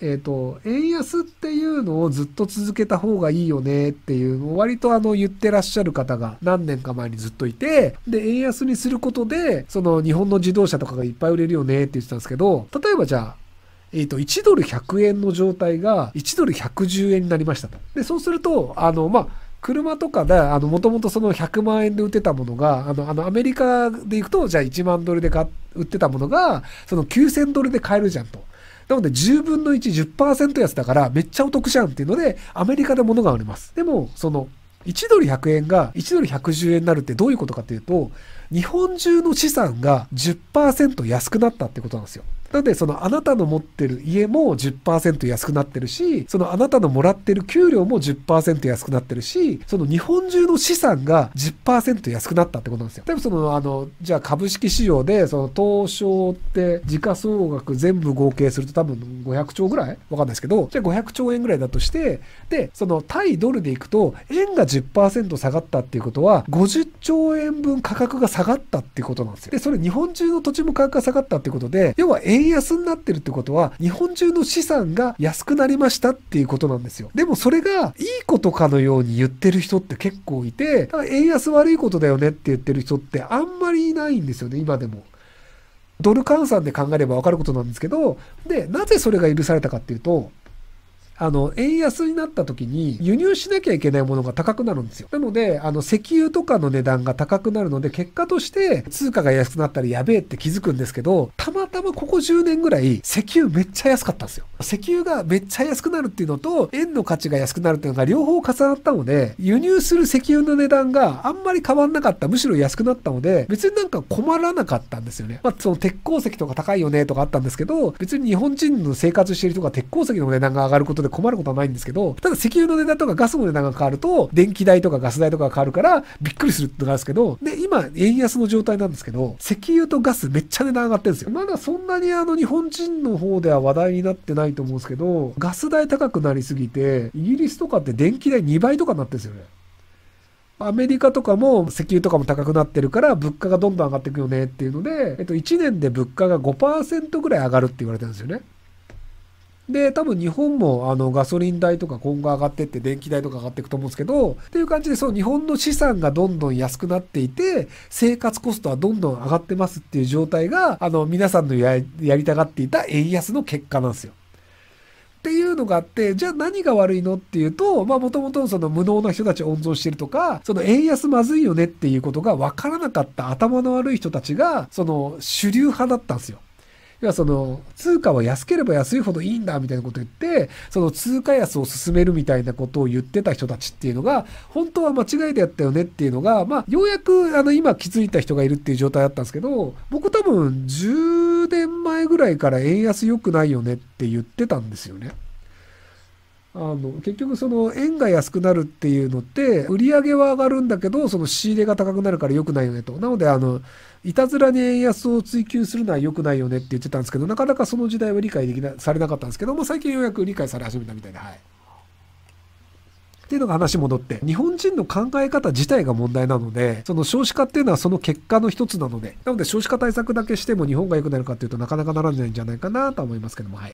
えっ、ー、と、円安っていうのをずっと続けた方がいいよねっていうのを割とあの言ってらっしゃる方が何年か前にずっといて、で、円安にすることで、その日本の自動車とかがいっぱい売れるよねって言ってたんですけど、例えばじゃあ、えっ、と、1ドル100円の状態が1ドル110円になりましたと。で、そうすると、あの、まあ、車とかで、あの、もともとその100万円で売ってたものが、あの、あの、アメリカで行くと、じゃあ1万ドルで買売ってたものが、その9000ドルで買えるじゃんと。なので10分の1、10%安だからめっちゃお得じゃんっていうので、アメリカで物が売れます。でも、その、1ドル100円が1ドル110円になるってどういうことかというと、日本中の資産が10%安くなったってことなんですよ。なんで、そのあなたの持ってる家も10%安くなってるし、そのあなたのもらってる給料も10%安くなってるし、その日本中の資産が10%安くなったってことなんですよ。例えばその、あの、じゃあ株式市場で、その東証って時価総額全部合計すると多分500兆ぐらいわかんないですけど、じゃあ500兆円ぐらいだとして、で、その対ドルでいくと、円が10%下がったっていうことは、50兆円分価格が下がったっていうことなんですよ。で、それ日本中の土地も価格が下がったっていうことで、要は円円安になってるってことは、日本中の資産が安くなりましたっていうことなんですよ。でもそれが、いいことかのように言ってる人って結構いて、だから円安悪いことだよねって言ってる人ってあんまりいないんですよね、今でも。ドル換算で考えればわかることなんですけど、で、なぜそれが許されたかっていうと、あの、円安になった時に輸入しなきゃいけないものが高くなるんですよ。なので、あの、石油とかの値段が高くなるので、結果として通貨が安くなったらやべえって気づくんですけど、たまたまここ10年ぐらい石油めっちゃ安かったんですよ。石油がめっちゃ安くなるっていうのと、円の価値が安くなるっていうのが両方重なったので、輸入する石油の値段があんまり変わんなかった、むしろ安くなったので、別になんか困らなかったんですよね。まあ、その鉄鉱石とか高いよねとかあったんですけど、別に日本人の生活してる人が鉄鉱石の値段が上がることでで困ることはないんですけど、ただ石油の値段とかガスの値段が変わると、電気代とかガス代とかが変わるから、びっくりするってのがあるんですけど、で、今、円安の状態なんですけど、石油とガスめっちゃ値段上がってるんですよ。まだそんなにあの、日本人の方では話題になってないと思うんですけど、ガス代高くなりすぎて、イギリスとかって電気代2倍とかになってるんですよね。アメリカとかも石油とかも高くなってるから物価がどんどん上がっていくよねっていうので、えっと、1年で物価が5%ぐらい上がるって言われてるんですよね。で、多分日本もあのガソリン代とか今後上がってって電気代とか上がっていくと思うんですけど、っていう感じでその日本の資産がどんどん安くなっていて、生活コストはどんどん上がってますっていう状態が、あの皆さんのやりたがっていた円安の結果なんですよ。っていうのがあって、じゃあ何が悪いのっていうと、まあもともとその無能な人たちを温存してるとか、その円安まずいよねっていうことが分からなかった頭の悪い人たちが、その主流派だったんですよ。要はその通貨は安ければ安いほどいいんだみたいなこと言ってその通貨安を進めるみたいなことを言ってた人たちっていうのが本当は間違いでやったよねっていうのがまあようやくあの今気づいた人がいるっていう状態だったんですけど僕多分10年前ぐらいから円安良くないよねって言ってたんですよね。あの結局その円が安くなるっていうのって売り上げは上がるんだけどその仕入れが高くなるから良くないよねとなのであのいたずらに円安を追求するのは良くないよねって言ってたんですけどなかなかその時代は理解できなされなかったんですけども最近ようやく理解され始めたみたいではい。っていうのが話戻って、日本人の考え方自体が問題なので、その少子化っていうのはその結果の一つなので、なので少子化対策だけしても日本が良くなるかっていうとなかなかならないんじゃないかなと思いますけども、はい。